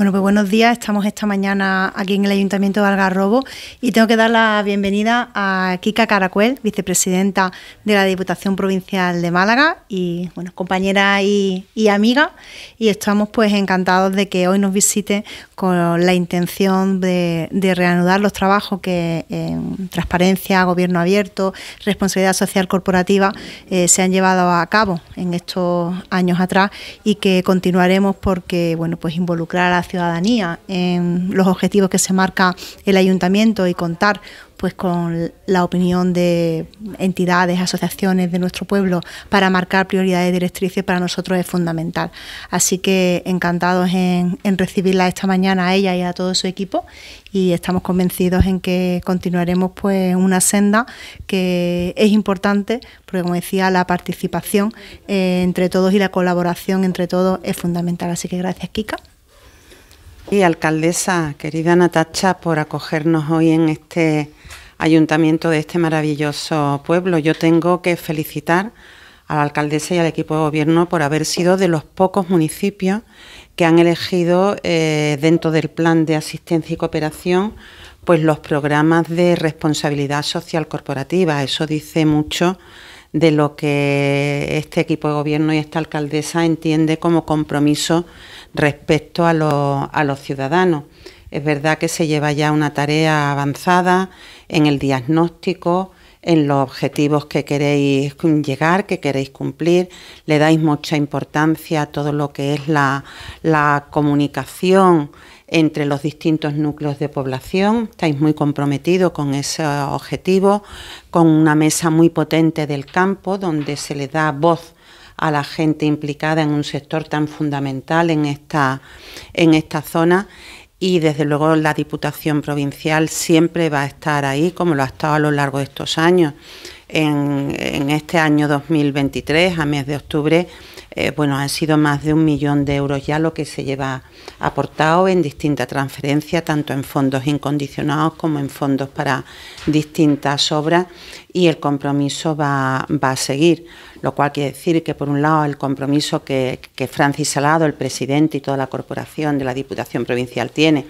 Bueno, pues buenos días. Estamos esta mañana aquí en el Ayuntamiento de Algarrobo y tengo que dar la bienvenida a Kika Caracuel, vicepresidenta de la Diputación Provincial de Málaga y, bueno, compañera y, amiga. Y estamos pues encantados de que hoy nos visite con la intención de, reanudar los trabajos que en transparencia, gobierno abierto, responsabilidad social corporativa eh, se han llevado a cabo en estos años atrás y que continuaremos porque, bueno, pues involucrar a ciudadanía, en los objetivos que se marca el ayuntamiento y contar pues con la opinión de entidades, asociaciones de nuestro pueblo para marcar prioridades directrices para nosotros es fundamental. Así que encantados en, recibirla esta mañana a ella y a todo su equipo y estamos convencidos en que continuaremos pues una senda que es importante porque como decía la participación eh, entre todos y la colaboración entre todos es fundamental. Así que gracias Kika. Y alcaldesa, querida Natacha, por acogernos hoy en este ayuntamiento de este maravilloso pueblo. Yo tengo que felicitar a la alcaldesa y al equipo de gobierno por haber sido de los pocos municipios que han elegido eh, dentro del plan de asistencia y cooperación pues los programas de responsabilidad social corporativa. Eso dice mucho de lo que este equipo de gobierno y esta alcaldesa entiende como compromiso respecto a, a los ciudadanos. Es verdad que se lleva ya una tarea avanzada en el diagnóstico, en los objetivos que queréis llegar, que queréis cumplir, le dais mucha importancia a todo lo que es la, comunicación entre los distintos núcleos de población, estáis muy comprometidos con ese objetivo, con una mesa muy potente del campo donde se le da voz a la gente implicada en un sector tan fundamental en esta, en esta zona y desde luego la Diputación Provincial siempre va a estar ahí, como lo ha estado a lo largo de estos años. En, este año 2023, a mes de octubre, eh, bueno, han sido más de un millón de euros ya lo que se lleva aportado en distintas transferencias, tanto en fondos incondicionados como en fondos para distintas obras y el compromiso va, a seguir, lo cual quiere decir que por un lado el compromiso que, que Francis Salado, el presidente y toda la corporación de la Diputación Provincial tiene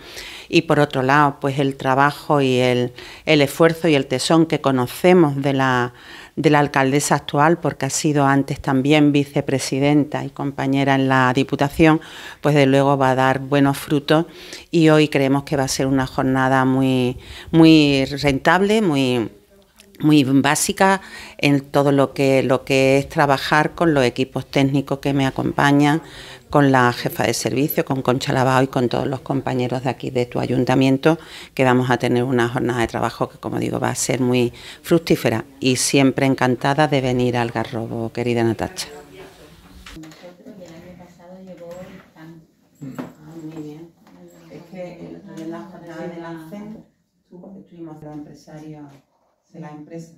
y por otro lado pues el trabajo y el, el esfuerzo y el tesón que conocemos de la de la alcaldesa actual, porque ha sido antes también vicepresidenta y compañera en la Diputación, pues de luego va a dar buenos frutos y hoy creemos que va a ser una jornada muy, muy rentable, muy muy básica en todo lo que, lo que es trabajar con los equipos técnicos que me acompañan, con la jefa de servicio, con Concha Lavao y con todos los compañeros de aquí de tu ayuntamiento, que vamos a tener una jornada de trabajo que, como digo, va a ser muy fructífera y siempre encantada de venir al Garrobo, querida Natacha. Es que de la empresa.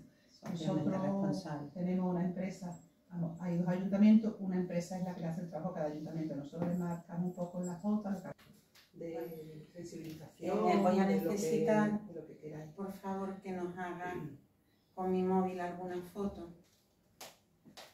Nosotros tenemos una empresa, hay dos ayuntamientos, una empresa es la que hace el trabajo cada ayuntamiento. Nosotros marcamos un poco en las fotos. de sensibilización. Eh, voy a necesitar, por favor, que nos hagan con mi móvil alguna foto